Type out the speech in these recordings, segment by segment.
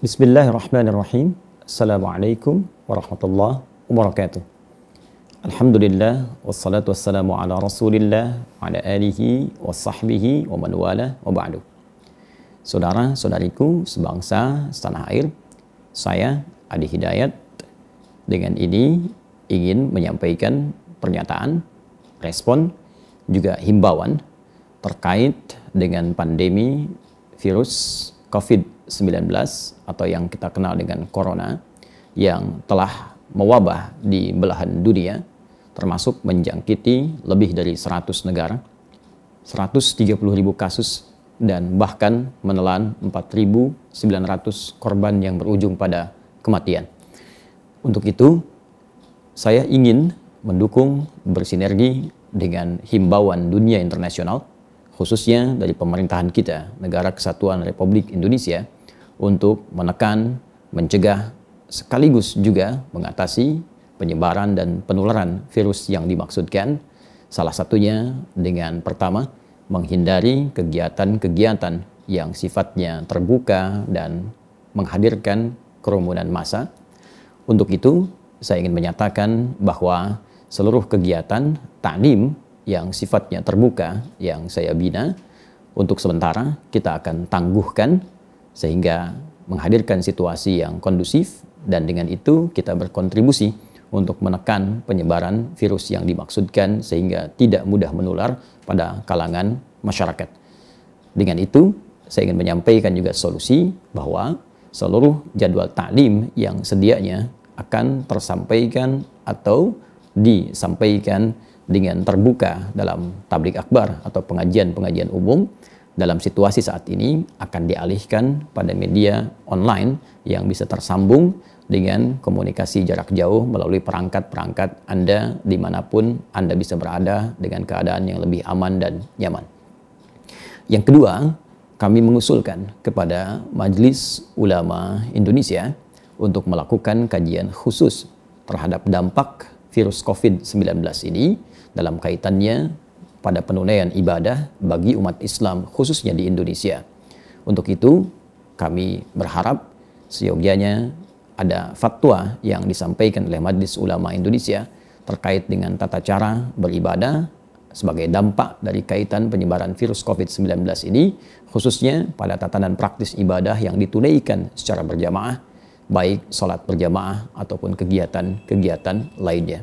Bismillahirrahmanirrahim. Assalamualaikum warahmatullahi wabarakatuh. Alhamdulillah wassalatu wassalamu ala Rasulillah ala alihi wa sahbihi wa man wala wa ba'du. Saudara, saudariku sebangsa, setanah air, saya Adi Hidayat dengan ini ingin menyampaikan pernyataan, respon, juga himbauan terkait dengan pandemi virus COVID-19 atau yang kita kenal dengan corona yang telah mewabah di belahan dunia termasuk menjangkiti lebih dari 100 negara, 130 ribu kasus dan bahkan menelan 4.900 korban yang berujung pada kematian. Untuk itu, saya ingin mendukung bersinergi dengan himbauan dunia internasional, khususnya dari pemerintahan kita, Negara Kesatuan Republik Indonesia, untuk menekan, mencegah, sekaligus juga mengatasi penyebaran dan penularan virus yang dimaksudkan, salah satunya dengan pertama, menghindari kegiatan-kegiatan yang sifatnya terbuka dan menghadirkan kerumunan massa. Untuk itu, saya ingin menyatakan bahwa seluruh kegiatan tanim yang sifatnya terbuka yang saya bina, untuk sementara kita akan tangguhkan sehingga menghadirkan situasi yang kondusif dan dengan itu kita berkontribusi untuk menekan penyebaran virus yang dimaksudkan sehingga tidak mudah menular pada kalangan masyarakat. Dengan itu, saya ingin menyampaikan juga solusi bahwa seluruh jadwal taklim yang sedianya akan tersampaikan atau disampaikan dengan terbuka dalam tablik akbar atau pengajian-pengajian umum dalam situasi saat ini akan dialihkan pada media online yang bisa tersambung dengan komunikasi jarak jauh melalui perangkat-perangkat Anda dimanapun Anda bisa berada dengan keadaan yang lebih aman dan nyaman. Yang kedua, kami mengusulkan kepada Majelis Ulama Indonesia untuk melakukan kajian khusus terhadap dampak virus COVID-19 ini dalam kaitannya pada penunaian ibadah bagi umat Islam khususnya di Indonesia. Untuk itu kami berharap seyogianya ada fatwa yang disampaikan oleh Majelis Ulama Indonesia terkait dengan tata cara beribadah sebagai dampak dari kaitan penyebaran virus COVID-19 ini, khususnya pada tatanan praktis ibadah yang ditunaikan secara berjamaah, baik sholat berjamaah ataupun kegiatan-kegiatan lainnya.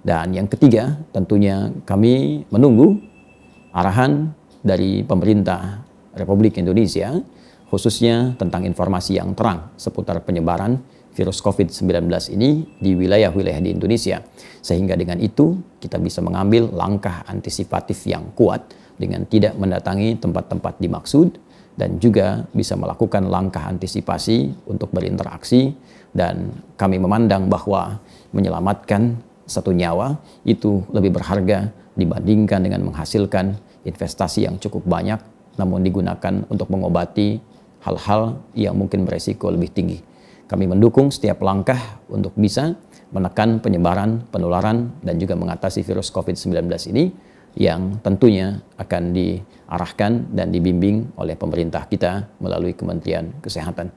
Dan yang ketiga, tentunya kami menunggu arahan dari pemerintah Republik Indonesia, khususnya tentang informasi yang terang seputar penyebaran virus COVID-19 ini di wilayah-wilayah di Indonesia. Sehingga dengan itu kita bisa mengambil langkah antisipatif yang kuat dengan tidak mendatangi tempat-tempat dimaksud dan juga bisa melakukan langkah antisipasi untuk berinteraksi dan kami memandang bahwa menyelamatkan satu nyawa itu lebih berharga dibandingkan dengan menghasilkan investasi yang cukup banyak namun digunakan untuk mengobati hal-hal yang mungkin beresiko lebih tinggi. Kami mendukung setiap langkah untuk bisa menekan penyebaran, penularan, dan juga mengatasi virus COVID-19 ini yang tentunya akan diarahkan dan dibimbing oleh pemerintah kita melalui Kementerian Kesehatan.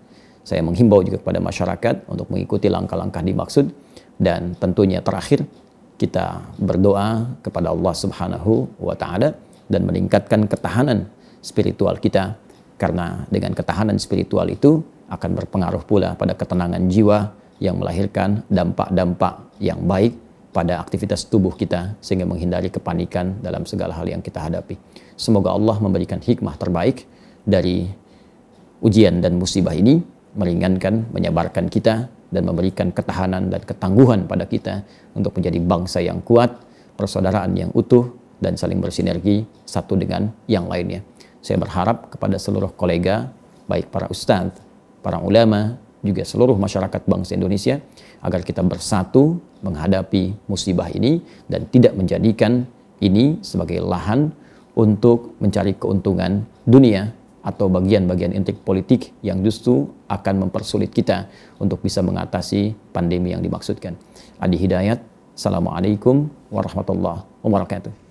Saya menghimbau juga kepada masyarakat untuk mengikuti langkah-langkah dimaksud dan tentunya terakhir kita berdoa kepada Allah Subhanahu wa taala dan meningkatkan ketahanan spiritual kita karena dengan ketahanan spiritual itu akan berpengaruh pula pada ketenangan jiwa yang melahirkan dampak-dampak yang baik pada aktivitas tubuh kita sehingga menghindari kepanikan dalam segala hal yang kita hadapi. Semoga Allah memberikan hikmah terbaik dari ujian dan musibah ini meringankan, menyebarkan kita dan memberikan ketahanan dan ketangguhan pada kita untuk menjadi bangsa yang kuat, persaudaraan yang utuh dan saling bersinergi satu dengan yang lainnya. Saya berharap kepada seluruh kolega, baik para ustadz, para ulama, juga seluruh masyarakat bangsa Indonesia agar kita bersatu menghadapi musibah ini dan tidak menjadikan ini sebagai lahan untuk mencari keuntungan dunia atau bagian-bagian intik politik yang justru akan mempersulit kita untuk bisa mengatasi pandemi yang dimaksudkan. Adi Hidayat, Assalamualaikum warahmatullahi wabarakatuh.